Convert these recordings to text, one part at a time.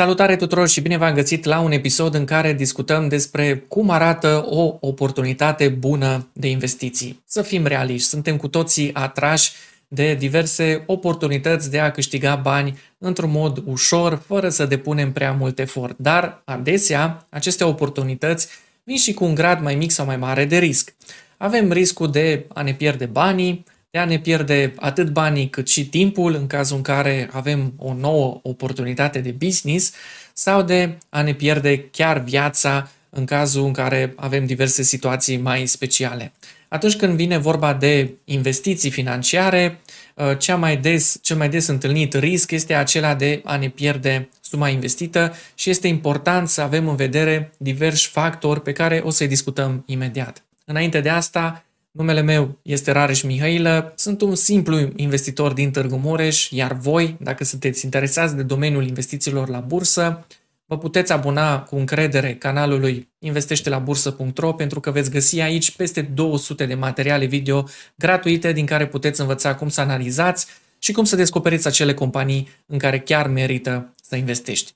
Salutare tuturor și bine v-am găsit la un episod în care discutăm despre cum arată o oportunitate bună de investiții. Să fim realiști, suntem cu toții atrași de diverse oportunități de a câștiga bani într-un mod ușor, fără să depunem prea mult efort. Dar, adesea, aceste oportunități vin și cu un grad mai mic sau mai mare de risc. Avem riscul de a ne pierde banii, de a ne pierde atât banii cât și timpul în cazul în care avem o nouă oportunitate de business sau de a ne pierde chiar viața în cazul în care avem diverse situații mai speciale. Atunci când vine vorba de investiții financiare, ă, cea mai des, cel mai des întâlnit risc este acela de a ne pierde suma investită și este important să avem în vedere diversi factori pe care o să-i discutăm imediat. Înainte de asta, Numele meu este Rareș Mihailă, sunt un simplu investitor din Târgu Mureș, iar voi, dacă sunteți interesați de domeniul investițiilor la bursă, vă puteți abona cu încredere canalului Investește la bursă.ro pentru că veți găsi aici peste 200 de materiale video gratuite din care puteți învăța cum să analizați și cum să descoperiți acele companii în care chiar merită să investești.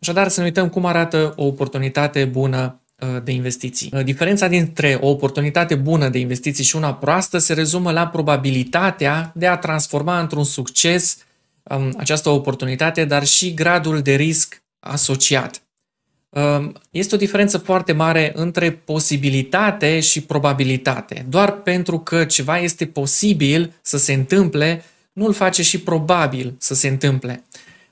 Așadar, să ne uităm cum arată o oportunitate bună Uh, de investiții. Uh, diferența dintre o oportunitate bună de investiții și una proastă se rezumă la probabilitatea de a transforma într-un succes um, această oportunitate, dar și gradul de risc asociat. Um, este o diferență foarte mare între posibilitate și probabilitate. Doar pentru că ceva este posibil să se întâmple, nu îl face și probabil să se întâmple.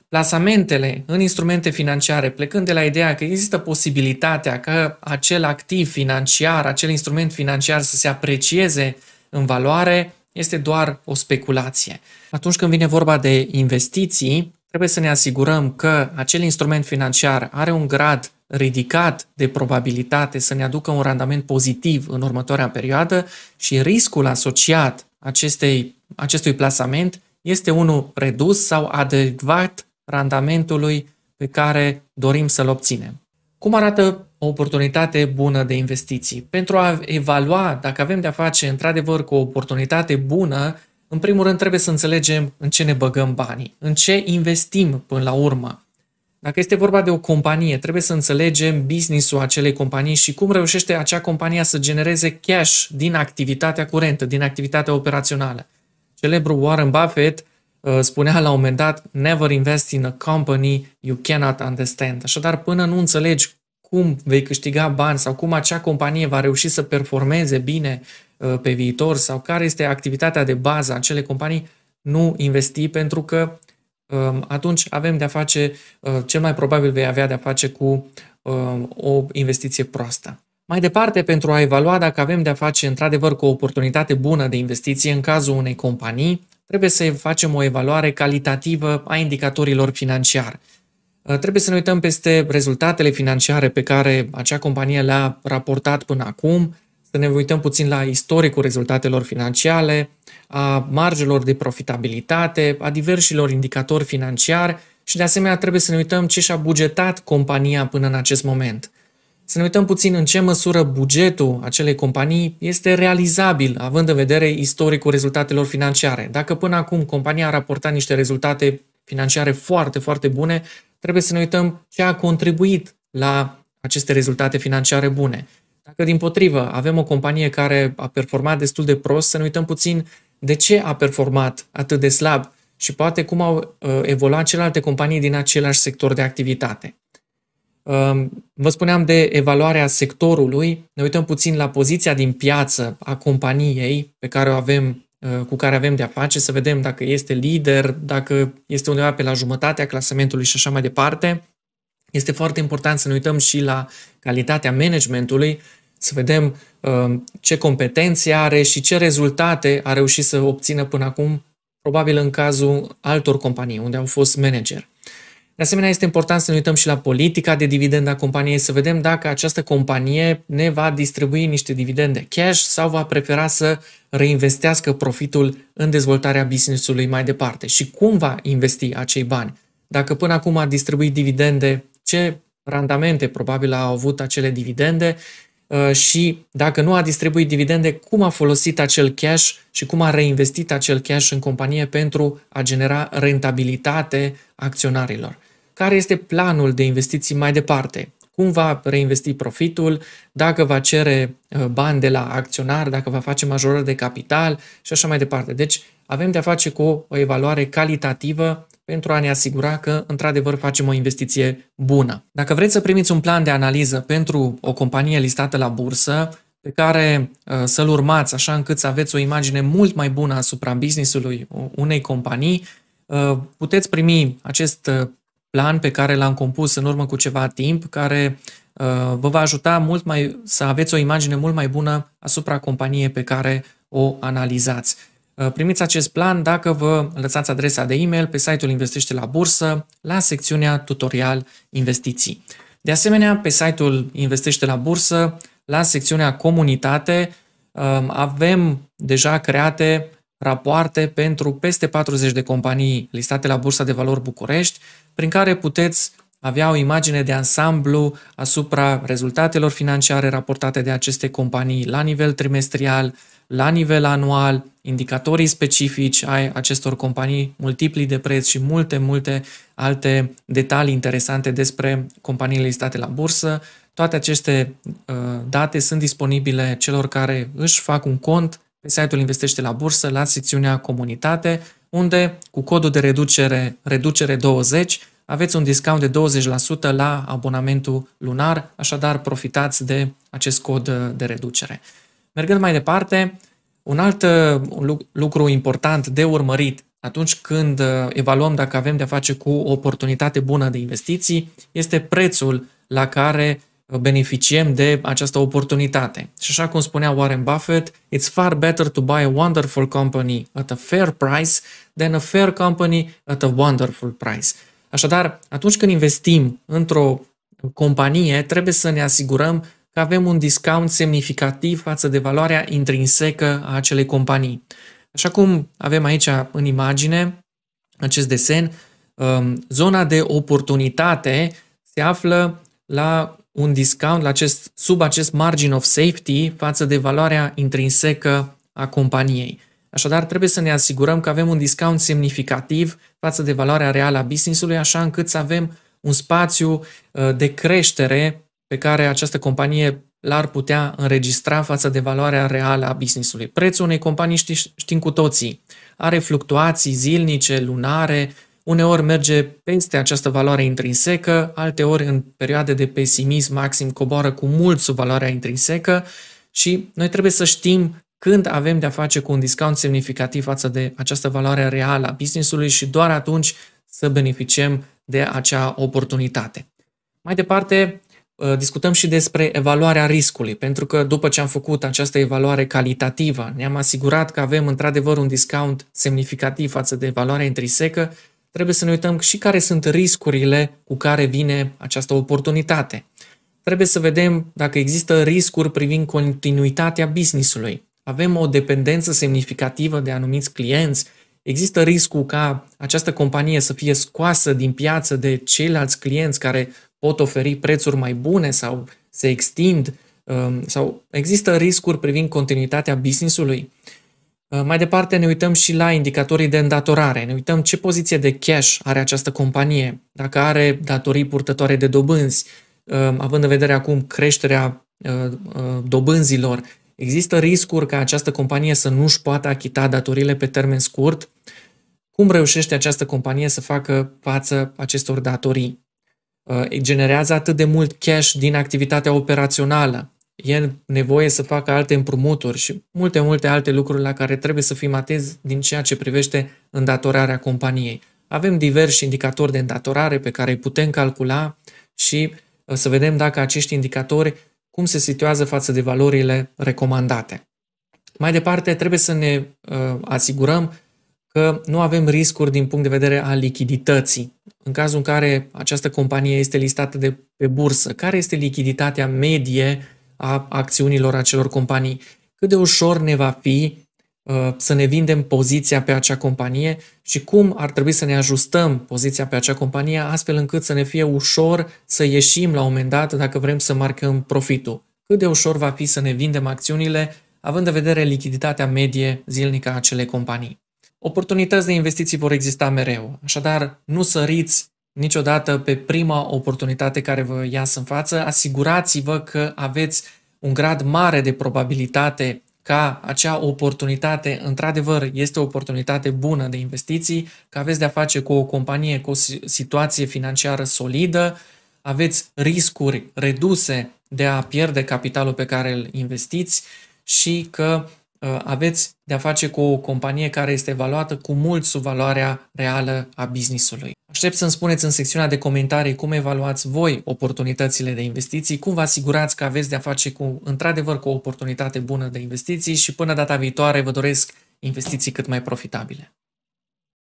Plasamentele în instrumente financiare, plecând de la ideea că există posibilitatea că acel activ financiar, acel instrument financiar să se aprecieze în valoare, este doar o speculație. Atunci când vine vorba de investiții, trebuie să ne asigurăm că acel instrument financiar are un grad ridicat de probabilitate să ne aducă un randament pozitiv în următoarea perioadă și riscul asociat acestei, acestui plasament este unul redus sau adecvat randamentului pe care dorim să-l obținem. Cum arată o oportunitate bună de investiții? Pentru a evalua dacă avem de-a face într-adevăr cu o oportunitate bună, în primul rând trebuie să înțelegem în ce ne băgăm banii, în ce investim până la urmă. Dacă este vorba de o companie, trebuie să înțelegem business-ul acelei companii și cum reușește acea companie să genereze cash din activitatea curentă, din activitatea operațională. Celebru Warren Buffett Uh, spunea la un moment dat, never invest in a company you cannot understand. Așadar, până nu înțelegi cum vei câștiga bani sau cum acea companie va reuși să performeze bine uh, pe viitor sau care este activitatea de bază a acelei companii, nu investi pentru că um, atunci avem de-a face, uh, cel mai probabil vei avea de-a face cu o investiție proastă. Mai departe, pentru a evalua dacă avem de-a face într-adevăr cu o oportunitate bună de investiție în cazul unei companii, trebuie să facem o evaluare calitativă a indicatorilor financiari. Uh, trebuie să ne uităm peste rezultatele financiare pe care acea companie le-a raportat până acum, să ne uităm puțin la istoricul rezultatelor financiare, a marjelor de profitabilitate, a diversilor indicatori financiari și de asemenea trebuie să ne uităm ce și-a bugetat compania până în acest moment – să ne uităm puțin în ce măsură bugetul acelei companii este realizabil, având în vedere istoricul rezultatelor financiare. Dacă până acum compania a raportat niște rezultate financiare foarte, foarte bune, trebuie să ne uităm ce a contribuit la aceste rezultate financiare bune. Dacă, din potrivă, avem o companie care a performat destul de prost, să ne uităm puțin de ce a performat atât de slab și poate cum au uh, evoluat celelalte companii din același sector de activitate. Ehm, vă spuneam de evaluarea sectorului, ne uităm puțin la poziția din piață a companiei pe care o avem, eh, cu care avem de-a face, să vedem dacă este lider, dacă este undeva pe la jumătatea clasamentului și așa mai departe. Este foarte important să ne uităm și la calitatea managementului, să vedem ehm, ce competențe are și ce rezultate a reușit să obțină până acum, probabil în cazul altor companii unde au fost manager. De asemenea, este important să ne uităm și la politica de dividend a companiei, să vedem dacă această companie ne va distribui niște dividende cash sau va prefera să reinvestească profitul în dezvoltarea business-ului mai departe și cum va investi acei bani. Dacă până acum a distribuit dividende, ce randamente probabil au avut acele dividende uh, și dacă nu a distribuit dividende, cum a folosit acel cash și cum a reinvestit acel cash în companie pentru a genera rentabilitate acționarilor care este planul de investiții mai departe, cum va reinvesti profitul, dacă va cere uh, bani de la acționar, dacă va face majorări de capital și așa mai departe. Deci avem de-a face cu o evaluare calitativă pentru a ne asigura că, într-adevăr, facem o investiție bună. Dacă vreți să primiți un plan de analiză pentru o companie listată la bursă, pe care uh, să-l urmați așa încât să aveți o imagine mult mai bună asupra businessului unei companii, uh, puteți primi acest plan pe care l-am compus în urmă cu ceva timp, care uh, vă va ajuta mult mai să aveți o imagine mult mai bună asupra companiei pe care o analizați. Uh, primiți acest plan dacă vă lăsați adresa de e-mail pe site-ul Investește la Bursă, la secțiunea Tutorial Investiții. De asemenea, pe site-ul Investește la Bursă, la secțiunea Comunitate, uh, avem deja create rapoarte pentru peste 40 de companii listate la Bursa de Valori București, prin care puteți avea o imagine de ansamblu asupra rezultatelor financiare raportate de aceste companii la nivel trimestrial, la nivel anual, indicatorii specifici ai acestor companii, multipli de preț și multe, multe alte detalii interesante despre companiile listate la bursă. Toate aceste uh, date sunt disponibile celor care își fac un cont pe site-ul Investește la Bursă, la secțiunea Comunitate, unde cu codul de reducere, reducere 20, aveți un discount de 20% la abonamentul lunar, așadar profitați de acest cod de reducere. Mergând mai departe, un alt uh, lucru important de urmărit atunci când uh, evaluăm dacă avem de-a face cu o oportunitate bună de investiții este prețul la care beneficiem de această oportunitate. Și așa cum spunea Warren Buffett, it's far better to buy a wonderful company at a fair price than a fair company at a wonderful price. Așadar, atunci când investim într-o companie, trebuie să ne asigurăm că avem un discount semnificativ față de valoarea intrinsecă a acelei companii. Așa cum avem aici în imagine acest desen, um, zona de oportunitate se află la un discount la acest, sub acest margin of safety față de valoarea intrinsecă a companiei. Așadar, trebuie să ne asigurăm că avem un discount semnificativ față de valoarea reală a businessului, așa încât să avem un spațiu uh, de creștere pe care această companie l-ar putea înregistra față de valoarea reală a businessului. Prețul unei companii știm cu toții. Are fluctuații zilnice, lunare, uneori merge peste această valoare intrinsecă, alteori în perioade de pesimism maxim coboară cu mult sub valoarea intrinsecă și noi trebuie să știm când avem de-a face cu un discount semnificativ față de această valoare reală a businessului și doar atunci să beneficiem de acea oportunitate. Mai departe, uh, discutăm și despre evaluarea riscului, pentru că după ce am făcut această evaluare calitativă, ne-am asigurat că avem într-adevăr un discount semnificativ față de valoarea intrinsecă, trebuie să ne uităm și care sunt riscurile cu care vine această oportunitate. Trebuie să vedem dacă există riscuri privind continuitatea businessului. Avem o dependență semnificativă de anumiți clienți, există riscul ca această companie să fie scoasă din piață de ceilalți clienți care pot oferi prețuri mai bune sau se extind um, sau există riscuri privind continuitatea businessului. ului Ă, mai departe ne uităm și la indicatorii de îndatorare. Ne uităm ce poziție de cash are această companie, dacă are datorii purtătoare de dobânzi, ă, având în vedere acum creșterea ă, dobânzilor, există riscuri ca această companie să nu-și poată achita datoriile pe termen scurt. Cum reușește această companie să facă față acestor datorii? Generează atât de mult cash din activitatea operațională, e nevoie să facă alte împrumuturi și multe, multe alte lucruri la care trebuie să fim atenți din ceea ce privește îndatorarea companiei. Avem diversi indicatori de îndatorare pe care îi putem calcula și uh, să vedem dacă acești indicatori cum se situează față de valorile recomandate. Mai departe, trebuie să ne uh, asigurăm că nu avem riscuri din punct de vedere al lichidității. În cazul în care această companie este listată de pe bursă, care este lichiditatea medie a acțiunilor acelor companii. Cât de ușor ne va fi uh, să ne vindem poziția pe acea companie și cum ar trebui să ne ajustăm poziția pe acea companie astfel încât să ne fie ușor să ieșim la un moment dat dacă vrem să marcăm profitul. Cât de ușor va fi să ne vindem acțiunile având în vedere lichiditatea medie zilnică a acelei companii. Oportunități de investiții vor exista mereu, așadar nu săriți niciodată pe prima oportunitate care vă iasă în față. Asigurați-vă că aveți un grad mare de probabilitate ca acea oportunitate, într-adevăr, este o oportunitate bună de investiții, că aveți de-a face cu o companie cu o situație financiară solidă, aveți riscuri reduse de a pierde capitalul pe care îl investiți și că Uh, aveți de-a face cu o companie care este evaluată cu mult sub valoarea reală a businessului. Aștept să-mi spuneți în secțiunea de comentarii cum evaluați voi oportunitățile de investiții, cum vă asigurați că aveți de-a face cu, într-adevăr, cu o oportunitate bună de investiții și până data viitoare vă doresc investiții cât mai profitabile.